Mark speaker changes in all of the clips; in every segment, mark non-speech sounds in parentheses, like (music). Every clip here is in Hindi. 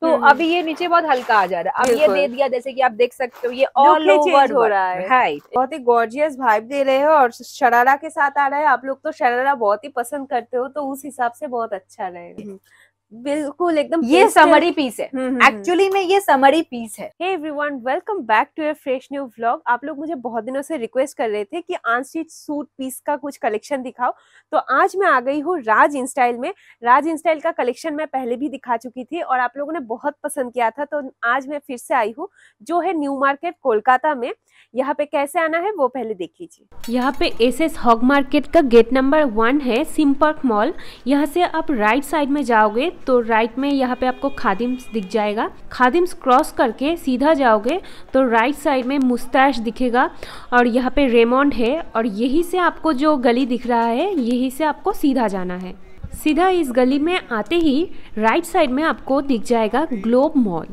Speaker 1: तो हम्म, अभी ये नीचे बहुत हल्का आ जा रहा है अब ये दे दिया जैसे कि आप देख सकते हो ये ऑल ओवर हो रहा है हाइट बहुत ही गॉर्जियस वाइब दे रहे हो और शरारा के साथ आ रहा है आप लोग तो शरारा बहुत ही पसंद करते हो तो उस हिसाब से बहुत अच्छा रहेगा हम्म। बिल्कुल एकदम ये समरी पीस है एक्चुअली हम्म, हम्म, हम्म। में ये समरी पीस है hey everyone welcome back to your fresh new vlog आप लोग मुझे बहुत दिनों से रिक्वेस्ट कर रहे थे कि आंसिट सूट पीस का कुछ कलेक्शन दिखाओ तो आज मैं आ गई हूँ राज इंस्टाइल में राज इंस्टाइल का कलेक्शन मैं पहले भी दिखा चुकी थी और आप लोगों ने बहुत पसंद किया था तो आज मैं फिर से आई हूँ जो है न्यू मार्केट कोलकाता में यहाँ पे कैसे आना है वो पहले देख लीजिए यहाँ पे एस एस हॉग मार्केट का गेट नंबर वन है सिम्पर्क मॉल यहाँ से आप राइट साइड में जाओगे तो राइट में यहाँ पे आपको खादिम्स दिख जाएगा खादिम्स क्रॉस करके सीधा जाओगे तो राइट साइड में मुस्ताश दिखेगा और यहाँ पे रेमोंड है और यही से आपको जो गली दिख रहा है यही से आपको सीधा जाना है सीधा इस गली में आते ही राइट साइड में आपको दिख जाएगा ग्लोब मॉल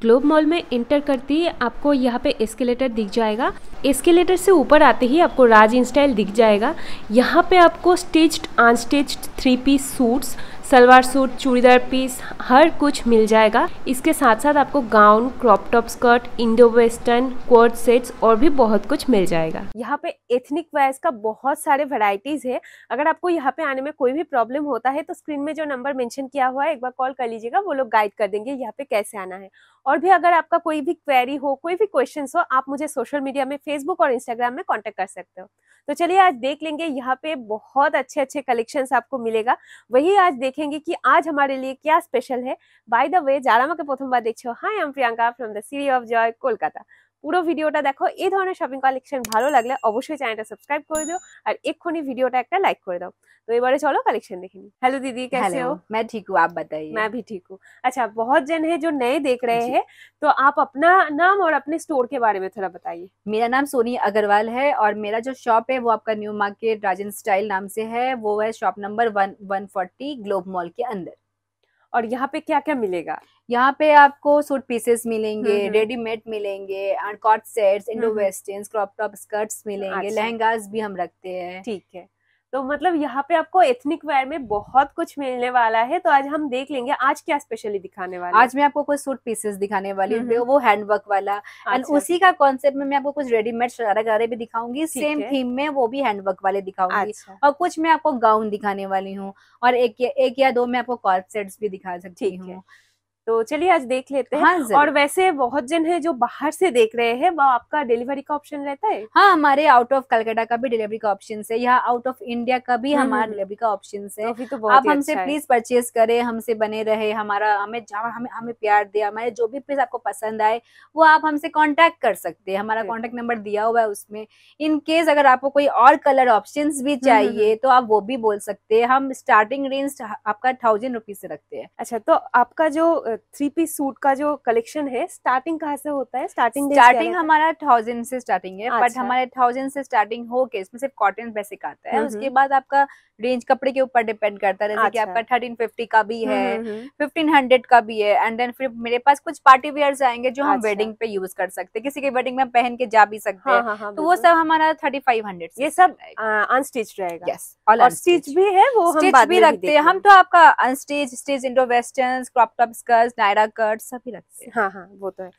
Speaker 1: ग्लोब मॉल में एंटर करते ही आपको यहाँ पे एस्केलेटर दिख जाएगा एस्केलेटर से ऊपर आते ही आपको राज इंस्टाइल दिख जाएगा यहाँ पे आपको stitched unstitched three piece suits salwar suit churidar piece हर कुछ मिल जाएगा इसके साथ साथ आपको gown crop top skirt Indo western coord sets और भी बहुत कुछ मिल जाएगा यहाँ पे एथनिक वाइज का बहुत सारे वैरायटीज है अगर आपको यहाँ पे आने में कोई भी प्रॉब्लम होता है तो स्क्रीन में जो नंबर मेंशन किया हुआ है एक बार कॉल कर लीजिएगा वो लोग गाइड कर देंगे यहाँ पे कैसे आना है और भी अगर आपका कोई भी क्वेरी हो कोई भी क्वेश्चन हो आप मुझे सोशल मीडिया में फेसबुक और इंस्टाग्राम में कॉन्टेक्ट कर सकते हो तो चलिए आज देख लेंगे यहाँ पे बहुत अच्छे अच्छे कलेक्शन आपको मिलेगा वही आज देखेंगे कि आज हमारे लिए क्या स्पेशल है बाय द वे जारामा के प्रथम पोथम्बा देखो hi I'm Priyanka from the city of joy Kolkata পুরো भिडियो देखो এই शपिंग कलेक्शन भलो ভালো अवश्य चैनल सबसक्राइब कर दिव्य और एक এক্ষুনি भिडियो एक लाइक कर दो तो ये बार चलो कलेक्शन देखेंगे हेलो दीदी कैसे Hello, हो मैं ठीक हूँ आप बताइए मैं भी ठीक हूँ अच्छा बहुत जन है जो नए देख रहे हैं तो आप अपना नाम और अपने स्टोर के बारे में थोड़ा बताइए मेरा नाम सोनी अग्रवाल है और मेरा जो शॉप है वो आपका न्यू मार्केट राजन स्टाइल नाम से है वो है shop number one one forty globe mall के अंदर और यहाँ पे क्या क्या मिलेगा यहाँ पे आपको सूट पीसेस मिलेंगे रेडीमेड हम्म, हम्म। मिलेंगे and coord sets Indo western crop top skirts मिलेंगे अच्छा। लहंगाज भी हम रखते हैं ठीक है तो मतलब यहाँ पे आपको एथनिक वेयर में बहुत कुछ मिलने वाला है तो आज हम देख लेंगे आज क्या स्पेशली दिखाने वाला आज मैं आपको कुछ सूट पीसेस दिखाने वाली हूँ वो हैंडवर्क वाला एंड अच्छा। उसी का कॉन्सेप्ट में मैं आपको कुछ रेडीमेड शरारा गारे भी दिखाऊंगी सेम थीम में वो भी हैंडवर्क वाले दिखाऊंगी अच्छा। और कुछ मैं आपको गाउन दिखाने वाली हूँ और एक या, दो मैं आपको कॉर्प सेट्स भी दिखा सकती हूँ तो चलिए आज देख लेते हैं हाँ और वैसे बहुत जन है जो बाहर से देख रहे हैं वो आपका डिलीवरी का ऑप्शन रहता है हाँ हमारे आउट ऑफ कलकत्ता का भी डिलीवरी का ऑप्शन है यहाँ आउट ऑफ इंडिया का भी हम्म, हम्म, हमारा हम्म। डिलीवरी का ऑप्शन है तो, तो आप हमसे अच्छा प्लीज परचेज करें हमसे बने रहे हमारा हमें जहाँ हमें हमें प्यार दे हमारे जो भी प्लीज आपको पसंद आए वो आप हमसे कॉन्टेक्ट कर सकते हैं हमारा कॉन्टेक्ट नंबर दिया हुआ है उसमें इन केस अगर आपको कोई और कलर ऑप्शन भी चाहिए तो आप वो भी बोल सकते हैं हम स्टार्टिंग रेंज आपका थाउजेंड रुपीज से रखते हैं अच्छा तो आपका जो थ्री पीस सूट का जो कलेक्शन है स्टार्टिंग कहाँ से होता है स्टार्टिंग स्टार्टिंग हमारा थाउजेंड से स्टार्टिंग है बट अच्छा। हमारे थाउजेंड से स्टार्टिंग हो के इसमें सिर्फ कॉटन बेसिक आता है हम्म, उसके हम्म। बाद आपका रेंज कपड़े के ऊपर डिपेंड करता है जैसे कि अच्छा। आपका थर्टीन फिफ्टी हम्म, का भी है फिफ्टीन हंड्रेड का भी है एंड देन फिर मेरे पास कुछ पार्टी वेयर आएंगे जो हम वेडिंग अच्छा। पे यूज कर सकते हैं किसी के वेडिंग में पहन के जा भी सकते हाँ, हैं हाँ, हाँ, तो वो सब हमारा थर्टी फाइव हंड्रेड ये सब अनस्टिच रहेगा और स्टिच भी है वो हम भी रखते हैं हम तो आपका unstitch stitch Indo western crop top skirt purse डायरा कट सभी रखते हैं हाँ हाँ वो तो है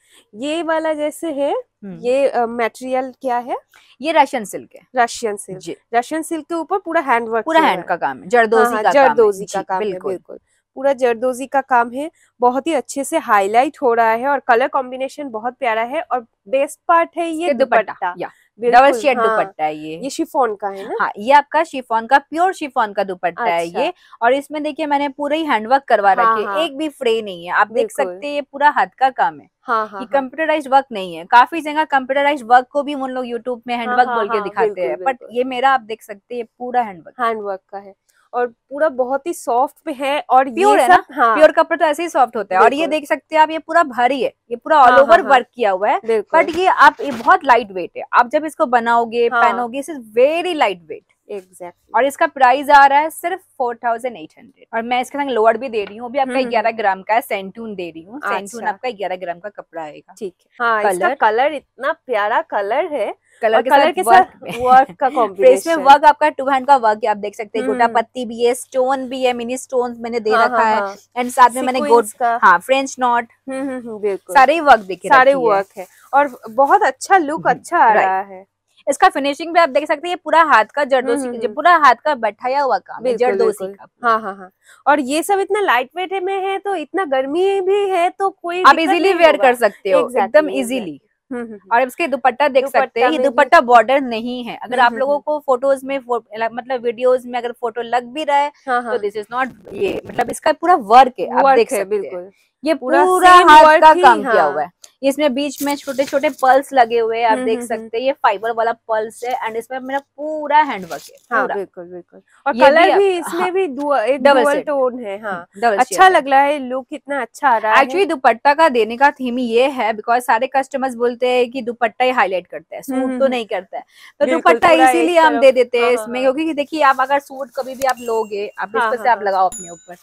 Speaker 1: ये वाला जैसे है हम्म। ये मटेरियल क्या है ये रशियन सिल्क है रशियन सिल्क रशियन सिल्क के ऊपर पूरा हैंड वर्क पूरा हैंड का काम है जरदोजी का हाँ, जरदोजी हाँ, का काम बिल्कुल बिल्कुल पूरा जरदोजी का काम है बहुत ही अच्छे से हाईलाइट हो रहा है और कलर कॉम्बिनेशन बहुत प्यारा है और बेस्ट पार्ट है ये दुपट्टा डबल शेड हाँ, दुपट्टा है ये ये शिफोन का है ना हाँ ये आपका शिफोन का प्योर शिफोन का दुपट्टा अच्छा। है ये और इसमें देखिए मैंने पूरा ही हैंडवर्क करवा हाँ, रखी है हाँ, एक भी फ्रे नहीं है आप देख सकते हैं ये पूरा हाथ का काम है हाँ, हाँ, कंप्यूटराइज हाँ। वर्क नहीं है काफी जगह कंप्यूटराइज वर्क को भी उन लोग यूट्यूब में हैंडवर्क हाँ, हाँ, बोल के दिखाते हैं बट ये मेरा आप देख सकते हैं पूरा हैंडवर्क हैंडवर्क का है और पूरा बहुत ही सॉफ्ट है और प्योर है ना हाँ। प्योर कपड़े तो ऐसे ही सॉफ्ट होते हैं और ये देख सकते हैं आप ये पूरा भारी है ये पूरा ऑल ओवर वर्क किया हुआ है बट ये आप ये बहुत लाइट वेट है आप जब इसको बनाओगे हाँ। पहनोगे इस is very light weight exact और इसका प्राइस आ रहा है सिर्फ फोर थाउजेंड एट हंड्रेड और मैं इसके साथ लोअर भी दे रही हूँ अभी आपका हम्म, हम्म। ग्यारह ग्राम का सेंटून दे रही हूँ सेंटून अच्छा। आपका ग्यारह ग्राम का कपड़ा आएगा ठीक है हाँ, कलर हाँ, इसका कलर इतना प्यारा कलर है कलर के कलर के साथ वर्क का वर्क (laughs) आपका टू हैंड का वर्क आप देख सकते हैं हम्म। गोटा पत्ती भी है स्टोन भी है मिनी स्टोन मैंने दे हाँ, रखा हाँ, है एंड साथ में मैंने गोट हाँ फ्रेंच नॉट बिल्कुल सारे वर्क देखे सारे वर्क है और बहुत अच्छा लुक अच्छा आ रहा है इसका फिनिशिंग भी आप देख सकते हैं पूरा हाथ का जरदोसी हम्म, हम्म। पूरा हाथ का बैठाया हुआ काम जरदोसी का हाँ हाँ हाँ और ये सब इतना लाइट वेट में है तो इतना गर्मी भी है तो कोई आप इजिली वेयर कर सकते हो एकदम इजिली हम्म, और इसके दुपट्टा देख सकते हैं ये दुपट्टा बॉर्डर नहीं है अगर आप लोगों को फोटोज में फो, मतलब वीडियोस में अगर फोटो लग भी रहा है हाँ, हाँ। तो दिस इज नॉट ये मतलब इसका पूरा वर्क है आप देख सकते हैं ये पूरा पूरा हाथ का काम हाँ। किया हुआ है इसमें बीच में छोटे छोटे पल्स लगे हुए हैं आप हम्म, देख हम्म, हम्म। सकते हैं ये फाइबर वाला पल्स है एंड इसमें मेरा पूरा हैंडवर्क है हाँ, बिल्कुल बिल्कुल और कलर भी इसमें हाँ। भी एक डबल टोन है हाँ अच्छा लग रहा है लुक कितना अच्छा आ रहा है एक्चुअली दुपट्टा का देने का थीम ये है बिकॉज सारे कस्टमर्स बोलते हैं कि दुपट्टा ही हाईलाइट करता है सूट तो नहीं करता है तो दुपट्टा इसीलिए हम दे देते हैं हाँ, हाँ, इसमें क्योंकि देखिए आप अगर सूट कभी भी आप लोगे आप इस पर से आप लगाओ अपने ऊपर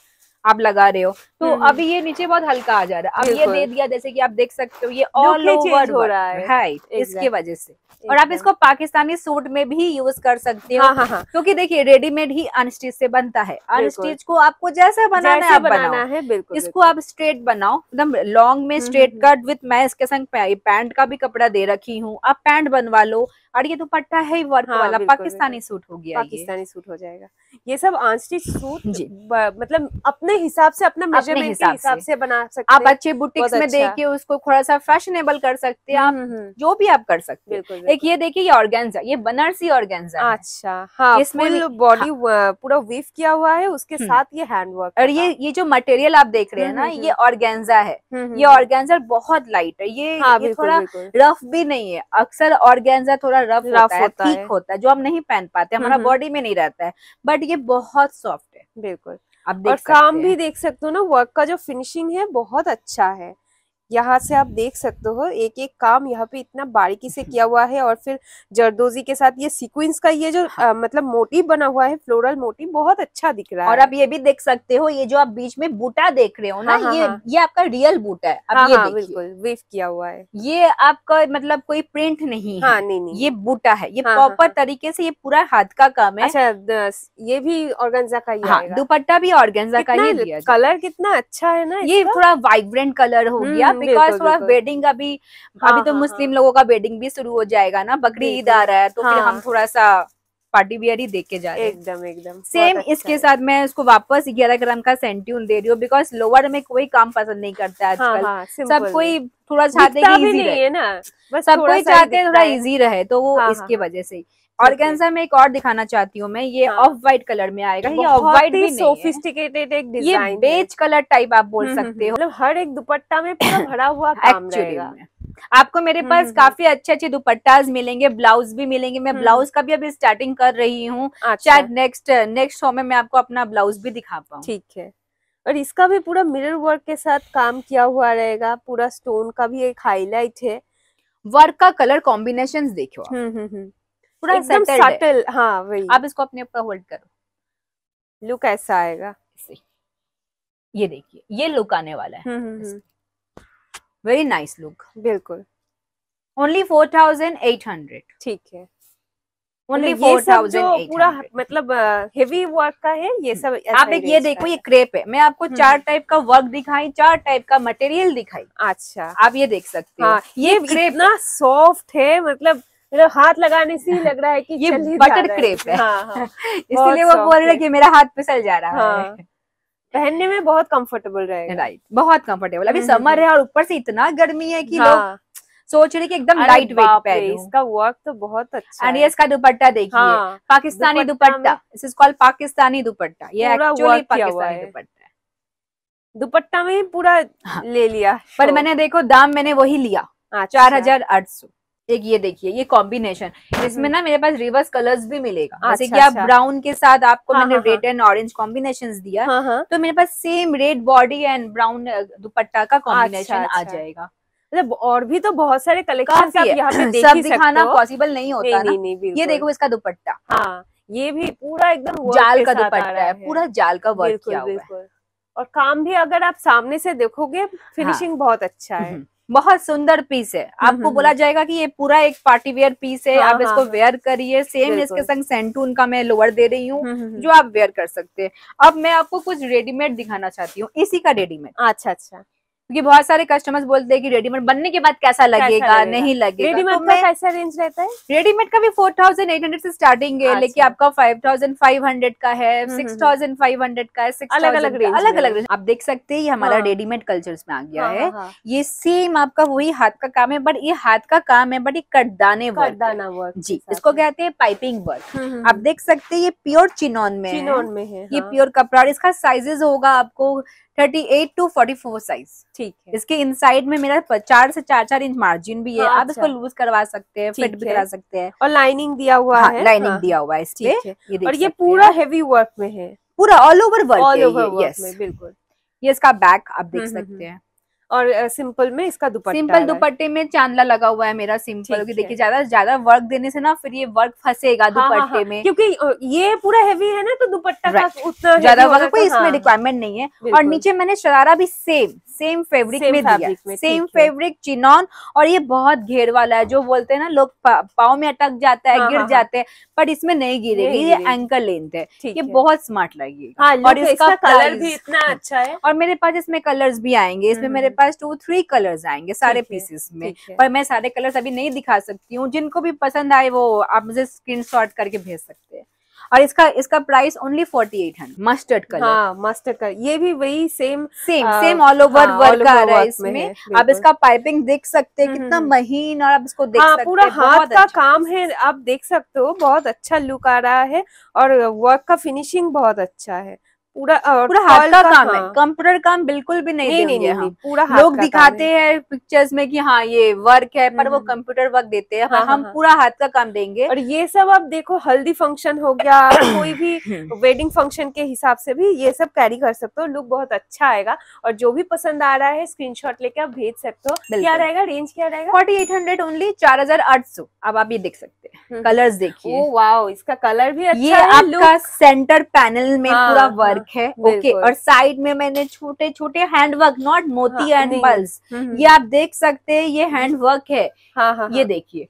Speaker 1: आप लगा रहे हो तो हम्म, हम्म। अभी ये नीचे बहुत हल्का आ जा रहा है अब ये दे दिया जैसे कि आप देख सकते हो ये ऑल ओवर हो रहा है इसके वजह से और आप इसको पाकिस्तानी सूट में भी यूज कर सकते हो हाँ, हाँ, हाँ। क्योंकि देखिए रेडीमेड ही अनस्टिच से बनता है अनस्टिच को आपको जैसा बनाना है आप बनाना है बिल्कुल इसको आप स्ट्रेट बनाओ एकदम लॉन्ग में स्ट्रेट कट विथ मैं इसके संग पैंट का भी कपड़ा दे रखी हूँ आप पैंट बनवा लो और ये दुपट्टा है वर्क हाँ, वाला पाकिस्तानी सूट हो गया पाकिस्तानी सूट हो जाएगा ये सब आंस्टिच सूट मतलब अपने हिसाब से अपना मेजरमेंट हिसाब से बना सकते आप अच्छे बुटीक में अच्छा। देख के उसको थोड़ा सा फैशनेबल कर सकते हैं आप हम्म, हम्म। जो भी आप कर सकते हैं एक ये देखिए ये ऑर्गेन्जा ये बनारसी ऑर्गेन्जा अच्छा हाँ इसमें बॉडी हाँ। पूरा वीव किया हुआ है उसके हम्म। साथ ये हैंडवर्क और ये ये जो मटेरियल आप देख रहे हैं ना ये ऑर्गेन्जा है ये ऑर्गेन्जा बहुत लाइट है ये थोड़ा रफ भी नहीं है अक्सर ऑर्गेन्जा थोड़ा रफ, रफ होता, होता है ठीक होता है जो हम नहीं पहन पाते हमारा बॉडी में नहीं रहता है बट ये बहुत सॉफ्ट है बिल्कुल आप देख और काम भी देख सकते हो ना वर्क का जो फिनिशिंग है बहुत अच्छा है यहाँ से आप देख सकते हो एक एक काम यहाँ पे इतना बारीकी से किया हुआ है और फिर जरदोजी के साथ ये सीक्वेंस का ये जो आ, हाँ। मतलब मोटिव बना हुआ है फ्लोरल मोटिव बहुत अच्छा दिख रहा है और आप ये भी देख सकते हो ये जो आप बीच में बूटा देख रहे हो ना हाँ, हाँ ये हाँ, ये आपका रियल बूटा है आप हाँ, ये हाँ, बिल्कुल वेव किया हुआ है ये आपका मतलब कोई प्रिंट नहीं है हाँ, नहीं, नहीं। ये बूटा है ये प्रॉपर हाँ, तरीके से ये पूरा हाथ का काम है अच्छा ये भी ऑर्गेंजा का ही दुपट्टा भी ऑर्गेंजा का ही कलर कितना अच्छा है ना ये पूरा वाइब्रेंट कलर हो गया मैम बिकॉज थोड़ा वेडिंग का भी हाँ, अभी तो हाँ, मुस्लिम हाँ। लोगों का वेडिंग भी शुरू हो जाएगा ना बकरी ईद आ रहा है तो फिर हम थोड़ा सा पार्टी वियर ही देख के जा रहे एकदम एकदम सेम अच्छा इसके है। साथ मैं उसको वापस ग्यारह ग्राम का सेंट्यून दे रही हूँ बिकॉज लोअर में कोई काम पसंद नहीं करता है आजकल हाँ, हाँ, सब कोई थोड़ा चाहते हैं ना सब कोई चाहते हैं थोड़ा इजी रहे तो वो इसके वजह से ही ऑर्गेन्जा में एक और दिखाना चाहती हूँ मैं ये ऑफ हाँ। व्हाइट कलर में आएगा ये ऑफ व्हाइट भी सोफिस्टिकेटेड एक डिजाइन ये बेज कलर टाइप आप बोल हम्म, सकते हम्म, हो मतलब हर एक दुपट्टा में पूरा (coughs) भरा हुआ काम एक्चुअली आपको मेरे हम्म, पास काफी अच्छे अच्छे दुपट्टाज मिलेंगे ब्लाउज भी मिलेंगे मैं ब्लाउज का भी अभी स्टार्टिंग कर रही हूँ अच्छा। शायद नेक्स्ट नेक्स्ट शो में मैं आपको अपना ब्लाउज भी दिखा पाऊँ ठीक है और इसका भी पूरा मिरर वर्क के साथ काम किया हुआ रहेगा पूरा स्टोन का भी एक हाईलाइट है वर्क का कलर कॉम्बिनेशन देखो हम्म हम्म पूरा सटल हाँ वही आप इसको अपने ऊपर होल्ड करो लुक ऐसा आएगा ये देखिए ये लुक आने वाला है वेरी नाइस लुक बिल्कुल only four thousand eight hundred ठीक है ओनली फोर थाउजेंड पूरा मतलब हेवी वर्क का है ये hmm। सब आप एक ये देखो ये क्रेप है मैं आपको hmm। चार टाइप का वर्क दिखाई चार टाइप का मटेरियल दिखाई अच्छा आप ये देख सकते हो हाँ, ये, ये क्रेप ना सॉफ्ट है मतलब मेरा हाथ लगाने से ही लग रहा है कि ये बटर क्रेप है है। हाँ, (laughs) हाँ, इसलिए वो बोल रहे कि मेरा हाथ फिसल जा रहा हाँ, है पहनने में बहुत कंफर्टेबल रहेगा राइट बहुत कंफर्टेबल अभी समर हम्म, हम्म, हम्म। है और ऊपर से इतना गर्मी है कि हाँ, लोग सोच रहे कि एकदम लाइट वेट पहने इसका वर्क तो बहुत अच्छा एंड ये इसका दुपट्टा देखिए हाँ, पाकिस्तानी दुपट्टा इस इज कॉल्ड पाकिस्तानी दुपट्टा ये एक्चुअली पाकिस्तानी दुपट्टा दुपट्टा में ही पूरा हाँ। ले लिया पर मैंने देखो दाम मैंने वही लिया अच्छा। चार हजार आठ सौ एक ये देखिए ये कॉम्बिनेशन हम्म। इसमें ना मेरे पास रिवर्स कलर्स भी मिलेगा अच्छा, जैसे कि आप अच्छा। ब्राउन के साथ आपको हाँ, मैंने रेड एंड ऑरेंज कॉम्बिनेशन दिया हाँ, हाँ। तो मेरे पास same red body and brown dupatta का कॉम्बिनेशन अच्छा, आ अच्छा। जाएगा मतलब और भी तो बहुत सारे कलेक्शन (clears throat) सब दिखाना पॉसिबल नहीं होता ये देखो इसका दुपट्टा हाँ ये भी पूरा एकदम जाल का दुपट्टा है पूरा जाल का वर्क किया हुआ है और काम भी अगर आप सामने से देखोगे फिनिशिंग हाँ। बहुत अच्छा है हम्म। बहुत सुंदर पीस है हम्म, आपको हम्म, बोला हम्म। जाएगा कि ये पूरा एक पार्टी वेयर पीस है हाँ, आप हाँ, इसको वेयर हाँ। करिए सेम इसके संग सेंटून का मैं लोअर दे रही हूँ जो आप वेयर कर सकते हैं अब मैं आपको कुछ रेडीमेड दिखाना चाहती हूँ इसी का रेडीमेड अच्छा अच्छा क्योंकि बहुत सारे कस्टमर्स बोलते हैं कि रेडीमेड बनने के बाद कैसा लगेगा नहीं लगेगा रेडीमेड तो का कैसा रेंज रहता है रेडीमेड का भी फोर थाउजेंड एट हंड्रेड से स्टार्टिंग है लेकिन अच्छा। आपका फाइव थाउजेंड फाइव हंड्रेड का है सिक्स थाउजेंड फाइव हंड्रेड का है अलग अलग रेंज अलग अलग रेंज आप देख सकते हैं ये हमारा रेडीमेड हाँ। कल्चर में आ गया हाँ, है हाँ, ये सेम आपका वही हाथ का काम है बट ये हाथ का काम है बट ये कटदाने वर्क जी इसको कहते हैं पाइपिंग वर्क हम्म, हम्म, आप हम्म। देख सकते हैं ये प्योर चिनौन में में ये प्योर कपड़ा और इसका साइजेस होगा आपको thirty eight to forty four size ठीक है इसके इनसाइड में मेरा चार से चार चार इंच मार्जिन भी है हाँ, आप अच्छा। इसको लूज करवा सकते हैं फिट भी करा सकते हैं और लाइनिंग दिया हुआ हाँ, है लाइनिंग हाँ, दिया हुआ है इसके ये और ये पूरा हेवी वर्क में है पूरा all over work all over yes बिल्कुल ये इसका बैक आप देख हम्म, हम्म, सकते हम्म। हैं और सिंपल में इसका दुपट्टा सिंपल दुपट्टे में चांदला लगा हुआ है मेरा सिंपल देखिए ज्यादा ज्यादा वर्क देने से ना फिर ये वर्क फंसेगा दुपट्टे हाँ, हाँ, हाँ। में क्योंकि ये पूरा हेवी है ना तो दुपट्टा का उतना ज्यादा वर्क कोई तो इसमें रिक्वायरमेंट हाँ। नहीं है और नीचे मैंने शरारा भी सेम सेम फैब्रिक में दिया सेम फैब्रिक चिनॉन और ये बहुत घेर वाला है जो बोलते हैं ना लोग पाओ में अटक जाता है हाँ, गिर हाँ, हाँ। जाते हैं पर इसमें नहीं गिरेगी ये एंकल लेंथ है ये बहुत स्मार्ट लगेगी और इसका कलर भी इतना अच्छा है और मेरे पास इसमें कलर्स भी आएंगे इसमें मेरे हम्म। पास टू थ्री कलर्स आएंगे सारे पीसेस में पर मैं सारे कलर्स अभी नहीं दिखा सकती हूँ जिनको भी पसंद आए वो आप मुझे स्क्रीन करके भेज सकते हैं और इसका इसका price only forty eight hundred mustard colour हाँ, मस्टर्ड कलर ये भी वही सेम सेम आ, सेम ऑल ओवर वर्क आ रहा है इसमें आप इसका पाइपिंग देख सकते हैं कितना हम्म। महीन और आप इसको देख हाँ, सकते पूरा हाथ का अच्छा। काम है आप देख सकते हो बहुत अच्छा लुक आ रहा है और वर्क का फिनिशिंग बहुत अच्छा है पूरा पूरा हाथ का काम है हाँ। कंप्यूटर काम बिल्कुल भी नहीं, नहीं, नहीं, नहीं, नहीं हाँ, पूरा हाथ लोग दिखाते हैं पिक्चर्स में कि हाँ ये वर्क है पर वो कंप्यूटर हम्म, वर्क हम्म। देते हैं हाँ, हाँ हम पूरा हाथ का काम देंगे और ये सब आप देखो हल्दी फंक्शन हो गया कोई भी वेडिंग (coughs) फंक्शन के हिसाब से भी ये सब कैरी कर सकते हो लुक बहुत अच्छा आएगा और जो भी पसंद आ रहा है स्क्रीन लेके आप भेज सकते हो क्या रहेगा रेंज क्या रहेगा फोर्टी एट हंड्रेड ओनली चार हजार आठ सौ अब आप ये देख सकते हैं कलर हम्म। देखिए इसका कलर भी अच्छा ये आपका सेंटर पैनल में पूरा वर्क वर्क है ओके और साइड में मैंने छोटे छोटे हैंड वर्क नॉट मोती एंड हाँ, पल्स हम्म, हम्म। ये आप देख सकते हैं ये हैंड वर्क है हाँ, हाँ, ये देखिए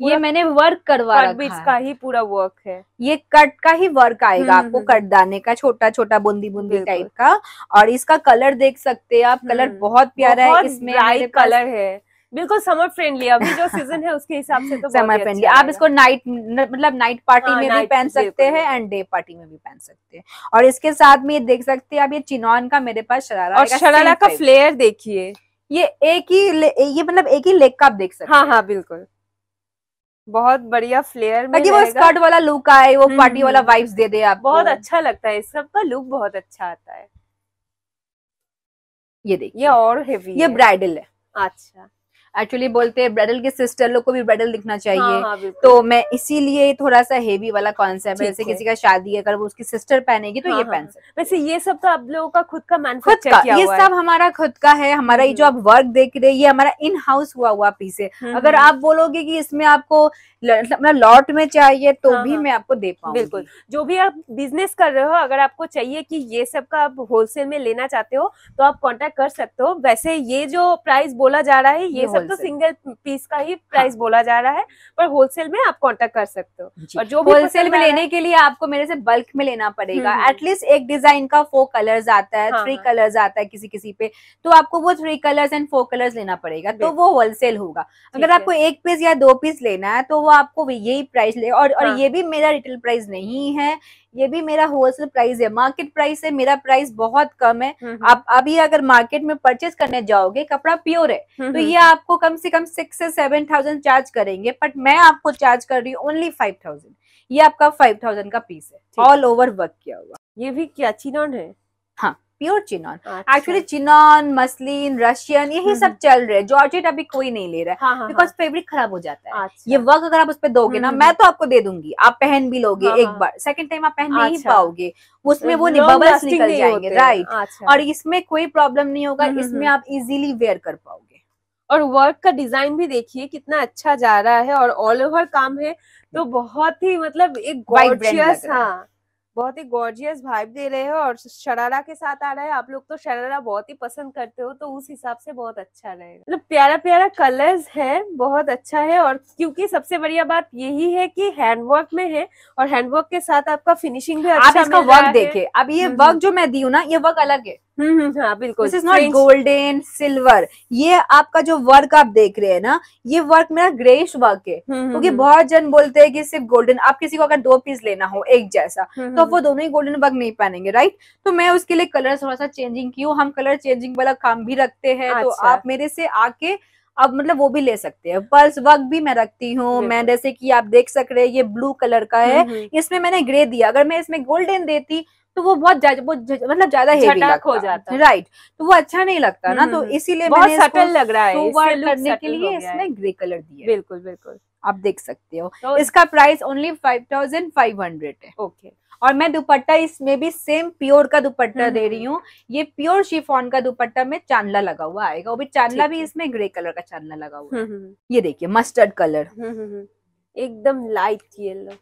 Speaker 1: ये मैंने वर्क करवा रखा का ही पूरा वर्क है ये कट का ही वर्क आएगा हम्म, आपको कट दाने का छोटा छोटा बूंदी बूंदी टाइप का और इसका कलर देख सकते हैं आप कलर बहुत प्यारा है इसमें कलर है बिल्कुल समर फ्रेंडली अभी जो सीजन है उसके हिसाब से तो समर फ्रेंडली आप इसको नाइट मतलब नाइट पार्टी हाँ, में भी पहन सकते हैं एंड डे पार्टी में भी पहन सकते हैं और इसके साथ में ये देख सकते हैं अब ये चिनौन का मेरे पास शरारा और शरारा का फ्लेयर देखिए ये एक ही ये मतलब एक ही लेग का आप देख सकते हाँ हाँ बिल्कुल बहुत बढ़िया फ्लेयर में वो स्कर्ट वाला लुक आए वो पार्टी हम्म, वाला वाइब्स हम्म, दे दे आप बहुत अच्छा लगता है सबका लुक बहुत अच्छा आता है ये देखिए ये और हेवी ये ब्राइडल है अच्छा एक्चुअली बोलते हैं ब्राइडल के सिस्टर लोग को भी ब्राइडल दिखना चाहिए हाँ, हाँ तो मैं इसीलिए थोड़ा सा हेवी वाला कॉन्सेप्ट है जैसे किसी का शादी अगर वो उसकी सिस्टर पहनेगी तो हाँ, ये हाँ, पहन हाँ। सकते वैसे ये सब तो आप लोगों का खुद का खुद का ये सब हमारा खुद का है हमारा ये हम्म। जो आप वर्क देख रहे ये हमारा इन हाउस हुआ हुआ पीस है हम्म, अगर हम्म। आप बोलोगे की इसमें आपको मतलब अपना लॉट में चाहिए तो भी मैं आपको दे पाऊँ बिल्कुल जो भी आप बिजनेस कर रहे हो अगर आपको चाहिए की ये सब का आप होलसेल में लेना चाहते हो तो आप कॉन्टेक्ट कर सकते हो वैसे ये जो प्राइस बोला जा रहा है ये सब मतलब तो सिंगल पीस का ही प्राइस हाँ। बोला जा रहा है पर होलसेल में आप कॉन्टेक्ट कर सकते हो और जो होलसेल में लेने के लिए आपको मेरे से बल्क में लेना पड़ेगा एटलीस्ट हम्म, हम्म। एक डिजाइन का फोर कलर्स आता है थ्री हाँ, कलर्स हाँ। आता है किसी किसी पे तो आपको वो three colours and four colours लेना पड़ेगा तो वो होलसेल होगा अगर आपको एक पीस या दो पीस लेना है तो वो आपको यही प्राइस ले और ये भी मेरा रिटेल प्राइस नहीं है ये भी मेरा होलसेल प्राइस है मार्केट प्राइस है मेरा प्राइस बहुत कम है हम्म, हम्म। आप अभी अगर मार्केट में परचेज करने जाओगे कपड़ा प्योर है हम्म, तो ये आपको कम से कम सिक्स से सेवन थाउजेंड चार्ज करेंगे बट मैं आपको चार्ज कर रही हूँ ओनली फाइव थाउजेंड ये आपका फाइव थाउजेंड का पीस है ऑल ओवर वर्क किया हुआ ये भी क्या चीन है हाँ प्योर चिनॉन एक्चुअली अच्छा। चिनॉन मसलिन रशियन यही हम्म, हम्म। सब चल रहे हैं जॉर्जेट अभी कोई नहीं ले रहा है बिकॉज हाँ, फेब्रिक हाँ, हाँ। खराब हो जाता है अच्छा। ये वर्क अगर आप उस पर दोगे ना हम्म, मैं तो आपको दे दूंगी आप पहन भी लोगे एक बार सेकेंड टाइम आप पहन नहीं अच्छा। पाओगे उसमें वो निकल जाएंगे राइट और इसमें कोई प्रॉब्लम नहीं होगा इसमें आप इजिली वेयर कर पाओगे और वर्क का डिजाइन भी देखिए कितना अच्छा जा रहा है और ऑल ओवर काम है तो बहुत ही मतलब एक गॉर्जियस हाँ बहुत ही गॉर्जियस वाइब दे रहे हो और शरारा के साथ आ रहा है आप लोग तो शरारा बहुत ही पसंद करते हो तो उस हिसाब से बहुत अच्छा रहेगा मतलब प्यारा प्यारा कलर्स है बहुत अच्छा है और क्योंकि सबसे बढ़िया बात यही है कि हैंडवर्क में है और हैंडवर्क के साथ आपका फिनिशिंग भी अच्छा आप इसका वर्क देखे अब ये वर्क हम्म, हम्म। जो मैं दी हूँ ना ये वर्क अलग है गोल्डन हम्म, सिल्वर हाँ, ये आपका जो वर्क आप देख रहे हैं ना ये वर्क मेरा ग्रेश वर्क है हम्म, हम्म, क्योंकि बहुत जन बोलते हैं कि सिर्फ गोल्डन आप किसी को अगर दो पीस लेना हो एक जैसा तो आप वो दोनों ही गोल्डन वर्क नहीं पहनेंगे राइट तो मैं उसके लिए कलर थोड़ा सा चेंजिंग की हूँ हम कलर चेंजिंग वाला काम भी रखते हैं तो अच्छा। आप मेरे से आके अब मतलब वो भी ले सकते हैं पर्स वर्क भी मैं रखती हूँ मैं जैसे कि आप देख सक रहे हैं ये ब्लू कलर का है इसमें मैंने ग्रे दिया अगर मैं इसमें गोल्डन देती तो वो बहुत वो मतलब ज्यादा हो जाता है राइट तो वो अच्छा नहीं लगता ना तो हम्म, हम्म। इसीलिए सटल लग रहा है करने के लिए इसमें ग्रे कलर दिया बिल्कुल बिल्कुल आप देख सकते हो तो इसका price only five thousand five hundred है ओके और मैं दुपट्टा इसमें भी सेम प्योर का दुपट्टा हम्म, दे रही हूँ ये प्योर शिफॉन का दुपट्टा में चांदला लगा हुआ आएगा वो भी चांदला भी इसमें ग्रे कलर का चांदला लगा हुआ है ये देखिए मस्टर्ड कलर एकदम लाइट येलो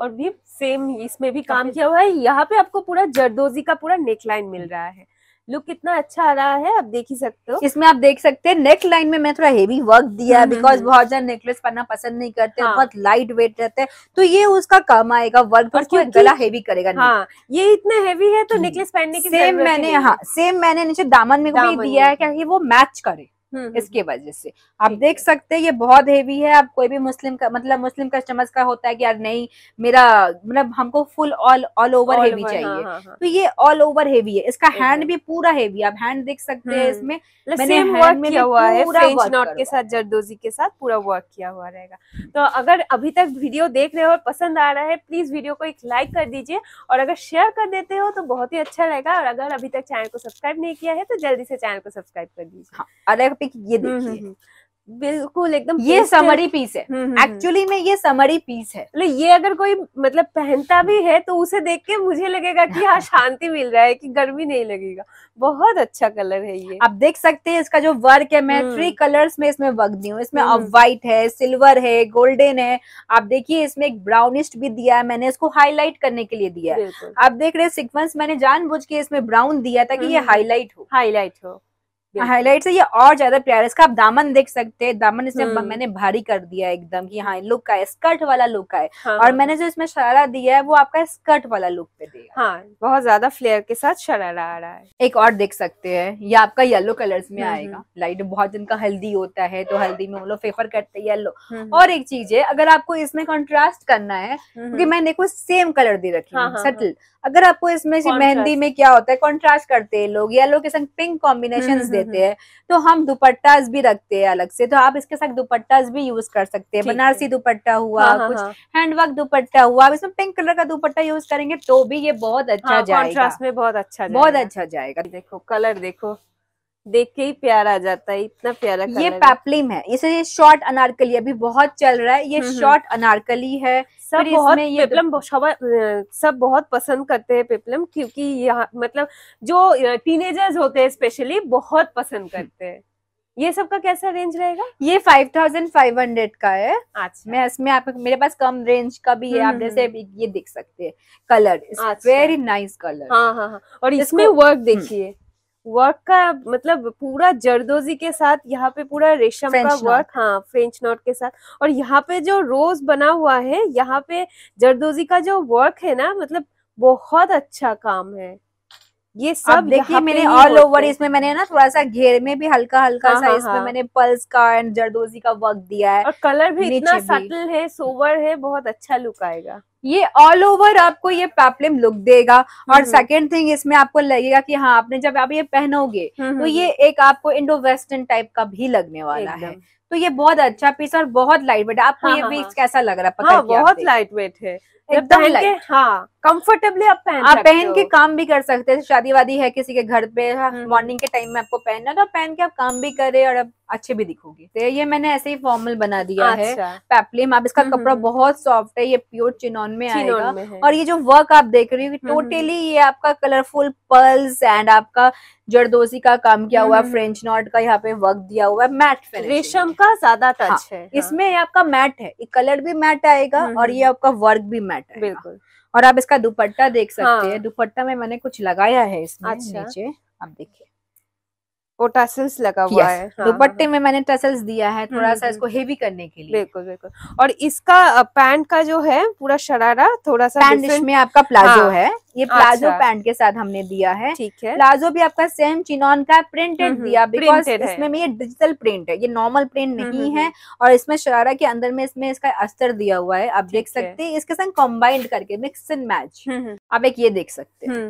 Speaker 1: और भी सेम इसमें भी काम किया हुआ है यहाँ पे आपको पूरा जरदोजी का पूरा नेक लाइन मिल रहा है लुक कितना अच्छा आ रहा है आप देख ही सकते हो इसमें आप देख सकते हैं नेक लाइन में मैं थोड़ा हेवी वर्क दिया है हम्म, बिकॉज हम्म, हम्म। बहुत ज्यादा नेकलेस पहनना पसंद नहीं करते हाँ। बहुत लाइट वेट रहते हैं तो ये उसका काम आएगा वर्क पर क्यों गला हेवी करेगा हाँ ये इतना हेवी है तो नेकलेस पहनने की सेम मैंने हाँ सेम मैंने नीचे दामन में भी दिया है क्या वो मैच करे हम्म, हम्म, इसके हम्म। वजह से आप देख सकते हैं ये बहुत हेवी है आप कोई भी मुस्लिम का मतलब मुस्लिम कस्टमर्स का होता है कि यार नहीं मेरा मतलब हमको full all all over heavy चाहिए हाँ, हाँ, हाँ, तो ये ऑल ओवर हेवी है इसका हैंड भी पूरा हेवी आप हैंड देख सकते हैं इसमें मतलब मैंने वर्क किया हुआ है फ्रेंच नॉट के साथ जरदोजी के साथ पूरा वर्क किया हुआ रहेगा तो अगर अभी तक वीडियो देख रहे हो और पसंद आ रहा है प्लीज वीडियो को एक लाइक कर दीजिए और अगर शेयर कर देते हो तो बहुत ही अच्छा रहेगा और अगर अभी तक चैनल को सब्सक्राइब नहीं किया है तो जल्दी से चैनल को सब्सक्राइब कर दीजिए हाँ, पे कि ये हम्म, देखिए हम्म, हम्म। बिल्कुल एकदम ये समरी पीस है एक्चुअली में ये समरी पीस है मतलब ये अगर कोई मतलब पहनता भी है तो उसे देख के मुझे लगेगा कि हाँ (laughs) शांति मिल रहा है कि गर्मी नहीं लगेगा बहुत अच्छा कलर है ये आप देख सकते हैं इसका जो वर्क है मैं थ्री कलर्स में इसमें वर्क दी हूँ इसमें अब व्हाइट है सिल्वर है गोल्डन है आप देखिए इसमें एक ब्राउनिस्ट भी दिया है मैंने इसको हाईलाइट करने के लिए दिया है आप देख रहे सिक्वेंस मैंने जान के इसमें ब्राउन दिया ताकि ये हाईलाइट हो हाईलाइट हो हाईलाइट से ये और ज्यादा प्यार है इसका आप दामन देख सकते हैं दामन इसमें हम्म। मैंने भारी कर दिया एकदम कि हाँ लुक का है स्कर्ट वाला लुक का है हाँ, और हाँ। मैंने जो इसमें शरारा दिया है वो आपका स्कर्ट वाला लुक पे दिया हाँ बहुत ज्यादा फ्लेयर के साथ शरारा आ रहा है एक और देख सकते हैं ये आपका येलो कलर में हम्म, आएगा हम्म। लाइट बहुत जिनका हल्दी होता है तो हल्दी में वो लोग फेफर करते हैं येलो और एक चीज है अगर आपको इसमें कॉन्ट्रास्ट करना है क्योंकि मैंने कुछ सेम कलर दे रखी हाँ, है सटल हाँ, अगर आपको इसमें मेहंदी में क्या होता है कॉन्ट्रास्ट करते हैं लोग येलो के संग पिंक कॉम्बिनेशन देते हैं तो हम दुपट्टाज भी रखते हैं अलग से तो आप इसके साथ दुपट्टाज भी यूज कर सकते हैं बनारसी दुपट्टा हुआ हाँ, हाँ कुछ हाँ, हैंडवर्क दुपट्टा हुआ आप इसमें पिंक कलर का दुपट्टा यूज करेंगे तो भी ये बहुत अच्छा हाँ, जाएगा में बहुत अच्छा बहुत अच्छा जाएगा देखो कलर देखो देख के ही प्यार आ जाता है इतना प्यारा ये पैपलिम है इसे शॉर्ट अनारकली अभी बहुत चल रहा है ये हम्म, हम्म। शॉर्ट अनारकली है सब बहुत ये पेपलम सब बहुत पसंद करते हैं पेपलम क्योंकि यहाँ मतलब जो टीनेजर्स होते हैं स्पेशली बहुत पसंद हम्म। करते हैं ये सब का कैसा रेंज रहेगा ये फाइव फाइव थाउजेंड हंड्रेड का है अच्छा मैं इसमें आप मेरे पास कम रेंज का भी है आप जैसे ये देख सकते हैं कलर वेरी नाइस कलर हाँ हाँ हाँ और इसमें वर्क देखिए वर्क का मतलब पूरा जरदोजी के साथ यहाँ पे पूरा रेशम का वर्क हाँ फ्रेंच नॉट के साथ और यहाँ पे जो रोज बना हुआ है यहाँ पे जरदोजी का जो वर्क है ना मतलब बहुत अच्छा काम है ये सब देखिए मैंने ऑल ओवर इसमें मैंने ना थोड़ा सा घेर में भी हल्का हल्का हाँ, सा हाँ, इसमें हाँ। मैंने पल्स का एंड जरदोजी का वर्क दिया है और कलर भी इतना सटल है सोवर है बहुत अच्छा लुक आएगा ये ऑल ओवर आपको ये पैपलिम लुक देगा और सेकेंड हम्म। थिंग इसमें आपको लगेगा कि हाँ आपने जब आप ये पहनोगे हम्म, हम्म, तो ये एक आपको इंडो वेस्टर्न टाइप का भी लगने वाला है तो ये बहुत अच्छा पीस और बहुत लाइट वेट आपको हाँ, ये पीस हाँ, हाँ, कैसा लग रहा है हाँ, बहुत लाइट वेट है एकदम हाँ कंफर्टेबली आप पहन आप पहन के काम भी कर सकते हैं शादी वादी है किसी के घर पे हाँ, मॉर्निंग के टाइम में आपको पहनना तो पहन के आप काम भी करे और आप अच्छे भी दिखोगे तो ये मैंने ऐसे ही फॉर्मल बना दिया अच्छा। है पेपलिम आप इसका हम्म, कपड़ा हम्म, हम्म। बहुत सॉफ्ट है ये प्योर चिनोन में चिनौन आएगा में और ये जो वर्क आप देख रही हो टोटली ये आपका कलरफुल पर्ल्स एंड आपका जरदोजी का काम किया हुआ है फ्रेंच नॉट का यहाँ पे वर्क दिया हुआ है मैट रेशम का ज्यादा टच हाँ, है हाँ। इसमें आपका मैट है कलर भी मैट आएगा और ये आपका वर्क भी मैट है बिल्कुल और आप इसका दुपट्टा देख सकते हैं हाँ। दुपट्टा में मैंने कुछ लगाया है इसमें अच्छा। नीचे आप देखिए वो टसल्स लगा हुआ yes. है हाँ, दुपट्टे तो हाँ, हाँ, में मैंने टसल्स दिया है थोड़ा सा हम्म, इसको हेवी करने के लिए बिल्कुल बिल्कुल और इसका पैंट का जो है पूरा शरारा थोड़ा सा पैंट इसमें आपका प्लाजो हाँ, है ये प्लाजो अच्छा। पैंट के साथ हमने दिया है ठीक है प्लाजो भी आपका सेम चिनॉन का प्रिंटेड हम्म, दिया बिकॉज इसमें में ये डिजिटल प्रिंट है ये नॉर्मल हम्म, प्रिंट नहीं है और इसमें शरारा के अंदर में इसमें इसका अस्तर दिया हुआ है आप देख सकते हैं इसके साथ कॉम्बाइंड करके मिक्स एंड मैच आप एक ये देख सकते हैं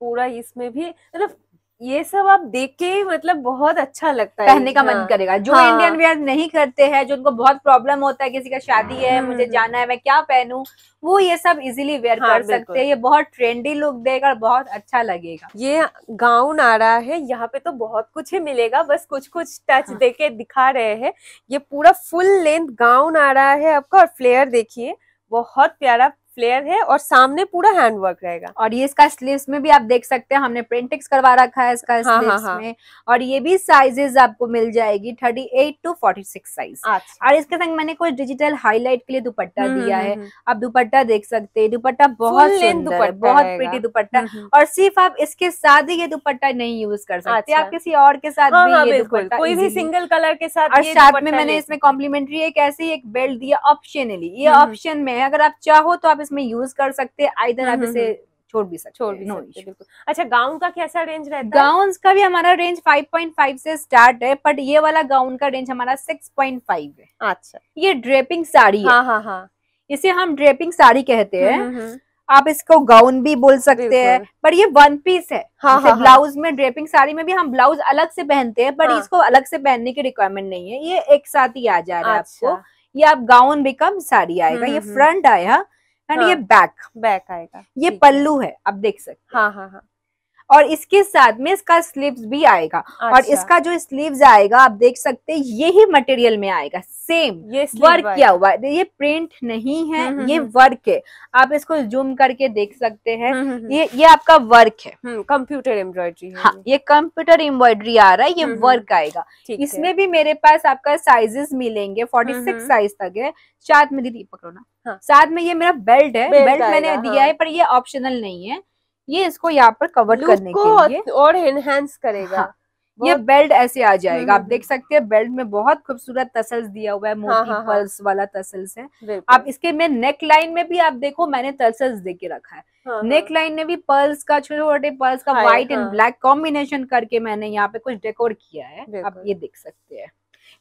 Speaker 1: पूरा इसमें भी मतलब ये सब आप देख के ही मतलब बहुत अच्छा लगता है पहनने का हाँ, मन करेगा जो हाँ, इंडियन वेयर नहीं करते हैं जो उनको बहुत प्रॉब्लम होता है किसी का शादी है हम्म। मुझे जाना है मैं क्या पहनू वो ये सब इजीली वेयर हाँ, कर सकते हैं ये बहुत ट्रेंडी लुक देगा और बहुत अच्छा लगेगा ये गाउन आ रहा है यहाँ पे तो बहुत कुछ ही मिलेगा बस कुछ कुछ टच हाँ। देके दिखा रहे हैं ये पूरा फुल लेंथ गाउन आ रहा है आपका और फ्लेयर देखिए बहुत प्यारा फ्लेयर है और सामने पूरा हैंड वर्क रहेगा और ये इसका स्लीव्स में भी आप देख सकते हैं हमने प्रिंटिक्स करवा रखा है इसका हाँ, हाँ, हाँ. में और ये भी साइजेस आपको मिल जाएगी thirty eight to forty six size और इसके संग मैंने कुछ डिजिटल हाईलाइट के लिए दुपट्टा हम्म, दिया है हम्म, हम्म। आप दुपट्टा देख सकते हैं दुपट्टा बहुत दुपट्टा बहुत प्रीटी दुपट्टा और सिर्फ आप इसके साथ ही ये दुपट्टा नहीं यूज कर सकते अच्छा। आप किसी और के साथ हाँ, भी हाँ, कोई भी सिंगल कलर के साथ साथ में मैंने इसमें कॉम्प्लीमेंट्री एक ऐसे ही एक बेल्ट दिया ऑप्शनली ये ऑप्शन में अगर आप चाहो तो आप इसमें यूज कर सकते हैं आइधर आप हम्म, इसे हम्म, हम्म। छोड़ भी सकते छोड़ भी नो बिल्कुल अच्छा गाउन का कैसा रेंज रहता है गाउन का भी हमारा रेंज 5.5 से स्टार्ट है बट ये वाला गाउन का रेंज हमारा 6.5 है अच्छा ये ड्रेपिंग साड़ी हाँ हाँ हाँ इसे हम ड्रेपिंग साड़ी कहते हैं आप इसको गाउन भी बोल सकते हैं पर ये वन पीस है हाँ, हाँ, ब्लाउज हाँ। में ड्रेपिंग साड़ी में भी हम ब्लाउज अलग से पहनते हैं पर हाँ, इसको अलग से पहनने की रिक्वायरमेंट नहीं है ये एक साथ ही आ जा रहा है अच्छा, आपको ये आप गाउन बिकम साड़ी आएगा ये फ्रंट आया हाँ। एंड हाँ, ये बैक बैक आएगा ये पल्लू है आप देख सकते हाँ हाँ हाँ और इसके साथ में इसका स्लीव्स भी आएगा अच्छा। और इसका जो स्लीव्स आएगा आप देख सकते हैं ये ही मटेरियल में आएगा सेम ये वर्क किया हुआ है ये प्रिंट नहीं है हम्म, हम्म, ये वर्क हम्म। है आप इसको जूम करके देख सकते हैं ये ये आपका वर्क है कंप्यूटर एम्ब्रॉयडरी हाँ।, हाँ ये कंप्यूटर एम्ब्रॉयडरी आ रहा है ये वर्क आएगा इसमें भी मेरे पास आपका साइजेस मिलेंगे फोर्टी सिक्स साइज तक है साथ में दीदी पकड़ो ना हाँ। साथ में ये मेरा बेल्ट है बेल्ट, बेल्ट मैंने दिया हाँ। है पर ये ऑप्शनल नहीं है ये इसको यहाँ पर कवर करने के लिए और एनहेंस करेगा हाँ। ये बेल्ट ऐसे आ जाएगा आप हम्म। देख सकते हैं बेल्ट में बहुत खूबसूरत तसल्स दिया हुआ है मोती हाँ, पर्ल्स हाँ, हाँ। वाला तसल्स है आप इसके में नेक लाइन में भी आप देखो मैंने तसल्स दे के रखा है हाँ, नेक हाँ। लाइन में भी पर्ल्स का छोटे छोटे पर्ल्स का व्हाइट एंड ब्लैक कॉम्बिनेशन करके मैंने यहाँ पे कुछ डेकोर किया है आप ये देख सकते हैं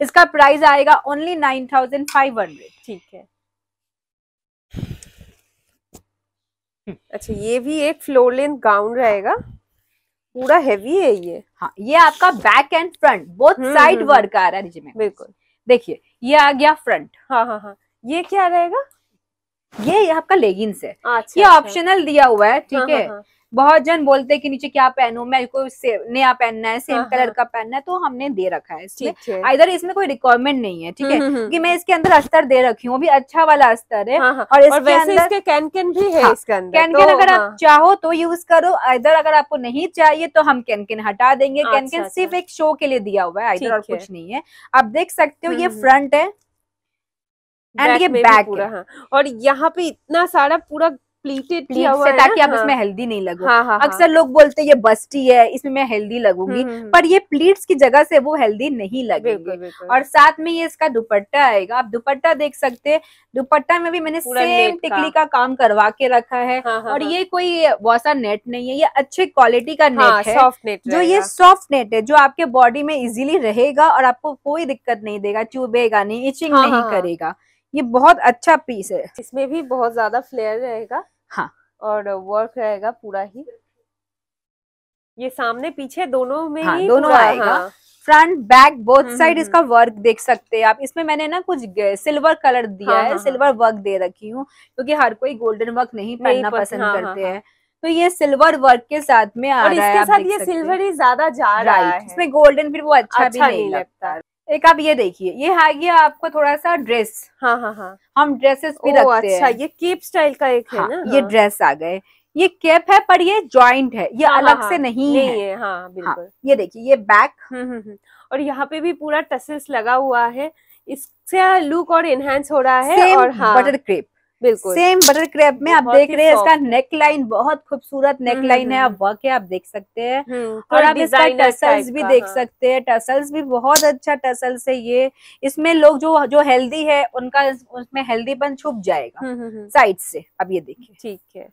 Speaker 1: इसका प्राइस आएगा only nine thousand five hundred ठीक है अच्छा ये भी एक फ्लोर लेंथ गाउन रहेगा पूरा हेवी है ये हाँ ये आपका बैक एंड फ्रंट बहुत साइड हम्म, वर्क हम्म, हम्म। आ रहा है में बिल्कुल देखिए ये आ गया फ्रंट हाँ हाँ हाँ ये क्या रहेगा ये आपका लेगिंग्स है अच्छा, ये ऑप्शनल अच्छा। दिया हुआ है ठीक हाँ, हाँ, है हाँ, हाँ, बहुत जन बोलते कि नीचे क्या पहनू मैं को नया पहनना है सेम कलर हाँ, हाँ। का पहनना है तो हमने दे रखा है इसमें आइधर इसमें कोई रिक्वायरमेंट नहीं है ठीक है हम्म, हम्म। कि मैं इसके अंदर अस्तर दे रखी हूँ भी अच्छा वाला अस्तर है हाँ, और इसके अंदर भी है इसके अंदर कैन तो अगर आप चाहो तो यूज करो आइधर अगर आपको नहीं चाहिए तो हम कैन हटा देंगे कैन अच्छा, अच्छा। सिर्फ एक शो के लिए दिया हुआ है आइधर और कुछ नहीं है आप देख सकते हो हम्म, ये फ्रंट है एंड ये बैक पूरा हाँ। और यहाँ पे इतना सारा पूरा प्लीटेड प्लीट से ताकि आप हाँ। इसमें हेल्दी नहीं लगो हाँ, हाँ, अक्सर हाँ। लोग बोलते ये बस्टी है इसमें मैं हेल्दी लगूंगी हम्म, हम्म, पर हम्म। ये प्लीट्स की जगह से वो हेल्दी नहीं लगेगी और साथ में ये इसका दुपट्टा आएगा आप दुपट्टा देख सकते हैं दुपट्टा में भी मैंने सेम टिकली का काम करवा के रखा है हाँ, हाँ, और ये कोई वैसा नेट नहीं है ये अच्छे क्वालिटी का नेट है सॉफ्ट नेट जो ये सॉफ्ट नेट है जो आपके बॉडी में इजिली रहेगा और आपको कोई दिक्कत नहीं देगा चुभेगा नहीं इचिंग नहीं करेगा ये बहुत अच्छा पीस है इसमें भी बहुत ज्यादा फ्लेयर रहेगा हाँ और वर्क रहेगा पूरा ही ये सामने पीछे दोनों में हाँ, ही दोनों आएगा हाँ। फ्रंट बैक बोथ साइड इसका वर्क हम्म। देख सकते हैं आप इसमें मैंने ना कुछ सिल्वर कलर दिया हाँ, है हाँ, सिल्वर हाँ। वर्क दे रखी हूँ क्योंकि हर कोई गोल्डन वर्क नहीं पहनना पसंद हाँ, हाँ करते हाँ। हैं तो ये सिल्वर वर्क के साथ में आ रहा है इसके साथ ये सिल्वर ही ज्यादा जा रहा है इसमें गोल्डन फिर वो अच्छा, भी अच्छा नहीं लगता एक आप ये देखिए ये है हाँ गया आपको थोड़ा सा ड्रेस हाँ हाँ हाँ हम ड्रेसेस भी रखते अच्छा, हैं ये केप स्टाइल का एक हाँ, है ना ये हाँ। ड्रेस आ गए ये केप है पर ये ज्वाइंट है ये हाँ, हाँ, अलग हाँ, से नहीं, नहीं है, है हाँ, हाँ, बिल्कुल हाँ, ये देखिए ये बैक हम्म, हम्म हम्म और यहाँ पे भी पूरा टसेस लगा हुआ है इससे लुक और एनहेंस हो रहा है और बटर हाँ। क्रेप बिल्कुल सेम बटर क्रेप में आप देख रहे हैं इसका नेक लाइन बहुत खूबसूरत नेक हम्म, लाइन है हम्म, आप वर्क आप देख सकते हैं हम्म, और आप इसका टसल्स भी देख हाँ। सकते हैं टसल्स भी बहुत अच्छा टसल्स है ये इसमें लोग जो जो हेल्दी है उनका उसमें हेल्दीपन छुप जाएगा साइड से अब ये देखिए ठीक है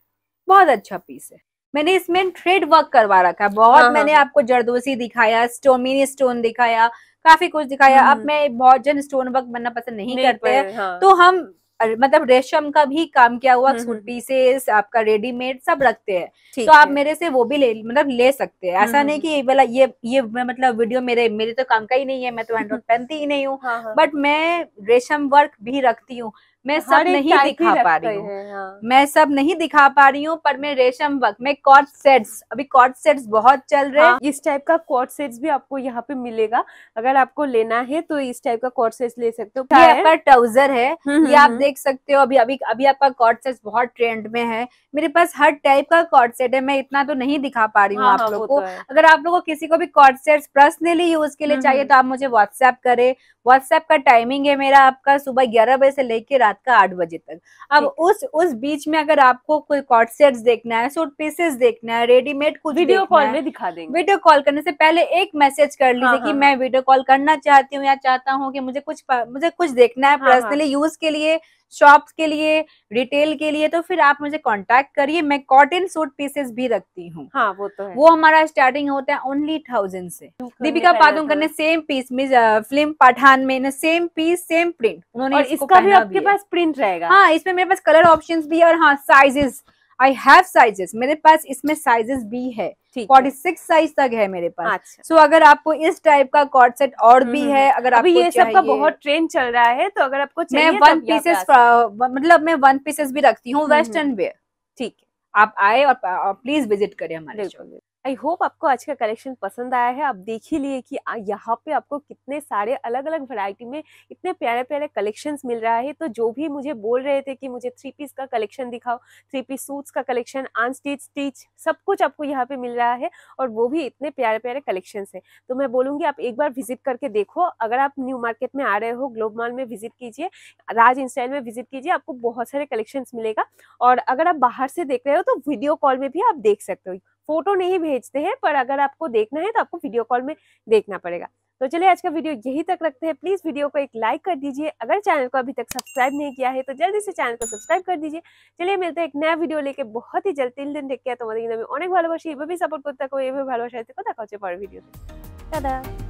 Speaker 1: बहुत अच्छा पीस है मैंने इसमें थ्रेड वर्क करवा रखा है बहुत हाँ, हाँ, मैंने आपको जरदोसी दिखाया स्टोमिनी स्टोन दिखाया काफी कुछ दिखाया अब मैं बहुत जन स्टोन वर्क बनना पसंद नहीं, नहीं करते हैं हाँ। तो हम मतलब रेशम का भी काम किया हुआ हम्म, हम्म। सूट पीसेस आपका रेडीमेड सब रखते हैं तो आप मेरे से वो भी ले मतलब ले सकते हैं ऐसा हम्म, नहीं कि वाला ये ये मतलब वीडियो मेरे मेरे तो काम का ही नहीं है मैं तो हैंडलूम (laughs) पहनती ही नहीं हूँ हाँ, हाँ। बट मैं रेशम वर्क भी रखती हूँ मैं सब नहीं दिखा पा रही हूँ हाँ। मैं सब नहीं दिखा पा रही हूँ पर मैं रेशम वर्क मैं कॉर्ड सेट्स अभी कॉर्ड सेट्स बहुत चल रहे हैं हाँ। इस टाइप का कॉर्ड सेट्स भी आपको यहाँ पे मिलेगा अगर आपको लेना है तो इस टाइप का कॉर्ड सेट्स ले सकते हो ये ट्राउजर है हम्म, हम्म, ये आप हम्म। देख सकते हो अभी अभी अभी आपका कॉर्ड सेट्स बहुत ट्रेंड में है मेरे पास हर टाइप का कॉर्ड सेट है मैं इतना तो नहीं दिखा पा रही हूँ हाँ, आप हाँ, लोग को तो अगर आप लोग को किसी को भी कॉर्ड सेट्स पर्सनली यूज के लिए चाहिए तो आप मुझे व्हाट्सएप करे व्हाट्सएप का टाइमिंग है मेरा आपका सुबह ग्यारह बजे से लेकर रात का आठ बजे तक अब उस उस बीच में अगर आपको कोई कॉट सेट देखना है सूट पीसेस देखना है रेडीमेड कुछ वीडियो कॉल में दिखा देंगे वीडियो कॉल करने से पहले एक मैसेज कर हाँ, लीजिए कि हाँ, मैं वीडियो हाँ। कॉल करना चाहती हूँ या चाहता हूँ कि मुझे कुछ मुझे कुछ देखना है पर्सनली यूज के लिए शॉप्स के लिए रिटेल के लिए तो फिर आप मुझे कांटेक्ट करिए मैं कॉटन सूट पीसेस भी रखती हूँ हाँ, वो तो है। वो हमारा स्टार्टिंग होता है ओनली थाउजेंड से दीपिका पादुकोण तो ने सेम पीस फिल्म पठान में सेम पीस सेम प्रिंट उन्होंने इसका भी आपके पास प्रिंट रहेगा हाँ इसमें मेरे पास कलर ऑप्शन भी है और हाँ साइजेस आई हैव साइजेस मेरे पास इसमें साइजेस भी है फोर्टी सिक्स साइज तक है मेरे पास अच्छा। सो so, अगर आपको इस टाइप का कॉर्ड सेट और भी हम्म। है अगर अभी आपको ये सब का बहुत ट्रेंड चल रहा है तो अगर आपको मैं वन तो पीसेस मतलब मैं वन पीसेस भी रखती हूँ वेस्टर्न हम्म, हम्म। वेयर ठीक है आप आए और प्लीज विजिट करें हमारे आई होप आपको आज का कलेक्शन पसंद आया है आप देख ही लिए कि यहाँ पे आपको कितने सारे अलग अलग वैरायटी में इतने प्यारे प्यारे कलेक्शंस मिल रहा है तो जो भी मुझे बोल रहे थे कि मुझे थ्री पीस का कलेक्शन दिखाओ थ्री पीस सूट्स का कलेक्शन आन स्टिच स्टिच सब कुछ आपको यहाँ पे मिल रहा है और वो भी इतने प्यारे प्यारे कलेक्शन है तो मैं बोलूँगी आप एक बार विजिट करके देखो अगर आप न्यू मार्केट में आ रहे हो ग्लोब मॉल में विजिट कीजिए राज इंस्टाइल में विजिट कीजिए आपको बहुत सारे कलेक्शन मिलेगा और अगर आप बाहर से देख रहे हो तो वीडियो कॉल में भी आप देख सकते हो फोटो नहीं भेजते हैं पर अगर आपको देखना है तो आपको वीडियो कॉल में देखना पड़ेगा तो चलिए आज का वीडियो यही तक रखते हैं प्लीज वीडियो को एक लाइक कर दीजिए अगर चैनल को अभी तक सब्सक्राइब नहीं किया है तो जल्दी से चैनल को सब्सक्राइब कर दीजिए चलिए मिलते हैं एक नया वीडियो लेके बहुत ही जल्द तीन दिन দেখে তোমাদের কিন্তু আমি অনেক ভালোবাসি এভাবেই সাপোর্ট করতে থাকো এভাবে ভালোবাসা থেকে দেখা হচ্ছে পরের